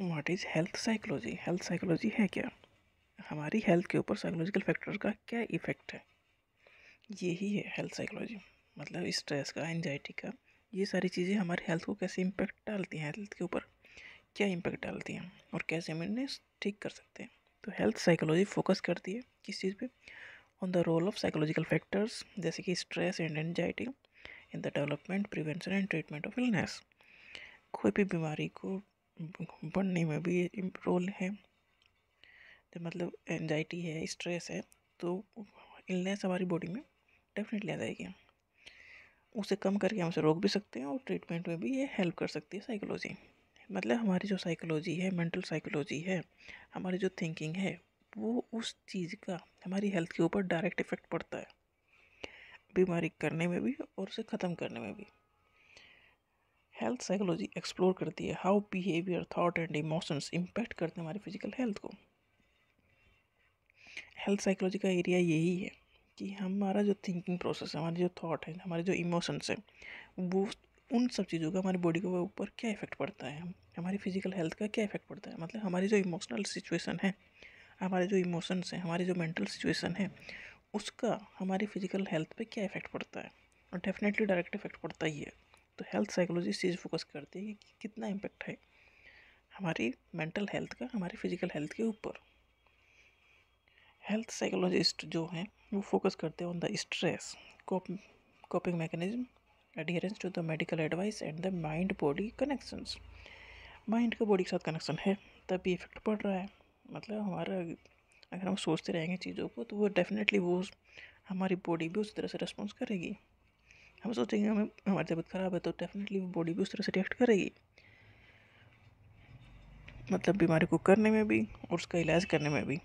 what is health psychology health psychology है क्या हमारी हेल्थ के ऊपर साइकोलॉजिकल फैक्टर का क्या इफ़ेक्ट है यही है हेल्थ साइकोलॉजी मतलब स्ट्रेस का एनजाइटी का ये सारी चीज़ें हमारी हेल्थ को कैसे इम्पेक्ट डालती हैं हेल्थ के ऊपर क्या इम्पेक्ट डालती हैं और कैसे हम इन्हें ठीक कर सकते हैं तो हेल्थ साइकोलॉजी फोकस करती है किस चीज़ पे on the role of psychological factors जैसे कि stress and anxiety in the development prevention and treatment of illness कोई भी बीमारी को बढ़ने में भी रोल है मतलब एनजाइटी है स्ट्रेस है तो इलनेस मतलब तो हमारी बॉडी में डेफिनेटली आ जाएगी उसे कम करके हम उसे रोक भी सकते हैं और ट्रीटमेंट में भी ये हेल्प कर सकती है साइकोलॉजी मतलब हमारी जो साइकोलॉजी है मेंटल साइकोलॉजी है हमारी जो थिंकिंग है वो उस चीज़ का हमारी हेल्थ के ऊपर डायरेक्ट इफ़ेक्ट पड़ता है बीमारी करने में भी और उसे ख़त्म करने में भी हेल्थ साइकोलॉजी एक्सप्लोर करती है how behaviour thought and emotions impact करते हैं हमारे फिजिकल हेल्थ को हेल्थ साइकोलॉजी का एरिया यही है कि हमारा जो थिंकिंग प्रोसेस है हमारे जो थॉट है हमारे जो इमोशंस हैं वो उन सब चीज़ों का हमारी बॉडी के ऊपर क्या इफेक्ट पड़ता है हमारी फिजिकल हेल्थ का क्या इफेक्ट पड़ता है मतलब हमारी जो इमोशनल सिचुएशन है हमारे जो इमोशंस हैं हमारी जो मेंटल सिचुएशन है उसका हमारी फिजिकल हेल्थ पे क्या इफेक्ट पड़ता है और डेफिनेटली डायरेक्ट इफेक्ट पड़ता ही है तो हेल्थ साइकोलॉजी इस चीज़ फोकस करती है कि, कितना इम्पेक्ट है हमारी मेंटल हेल्थ का हमारी फिजिकल हेल्थ के ऊपर हेल्थ साइकोलॉजिस्ट जो हैं वो फोकस करते हैं on the stress coping mechanism adherence to the medical advice and the mind body connections mind का बॉडी के साथ कनेक्शन है तब भी इफेक्ट पड़ रहा है मतलब हमारा अगर हम सोचते रहेंगे चीज़ों को तो वो डेफिनेटली वो हमारी बॉडी भी उस तरह से रिस्पॉन्स करेगी हम सोचेंगे हमें हमारी तबीयत ख़राब है तो डेफिनेटली वो बॉडी भी उस तरह से रिएक्ट करेगी मतलब बीमारी को करने में भी और उसका इलाज करने में भी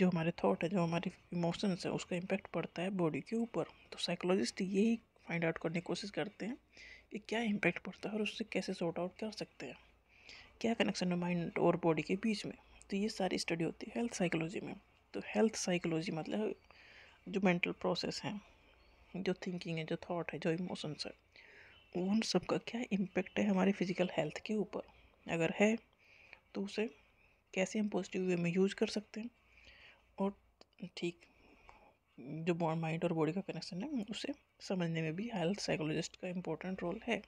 जो हमारे थॉट है जो हमारे इमोशंस है उसका इम्पेक्ट पड़ता है बॉडी के ऊपर तो साइकोलॉजिस्ट यही फाइंड आउट करने की कोशिश करते हैं कि क्या इम्पेक्ट पड़ता है और उससे कैसे सॉर्ट आउट कर सकते हैं क्या कनेक्शन है माइंड और बॉडी के बीच में तो ये सारी स्टडी होती है हेल्थ साइकोलॉजी में तो हेल्थ साइकोलॉजी मतलब जो मेंटल प्रोसेस हैं जो थिंकिंग है जो थाट है जो इमोशंस है उन सब का क्या इम्पेक्ट है हमारे फिजिकल हेल्थ के ऊपर अगर है तो उसे कैसे हम पॉजिटिव वे में यूज कर सकते हैं और ठीक जो माइंड और बॉडी का कनेक्शन है उसे समझने में भी हेल्थ साइकोलॉजिस्ट का इम्पोर्टेंट रोल है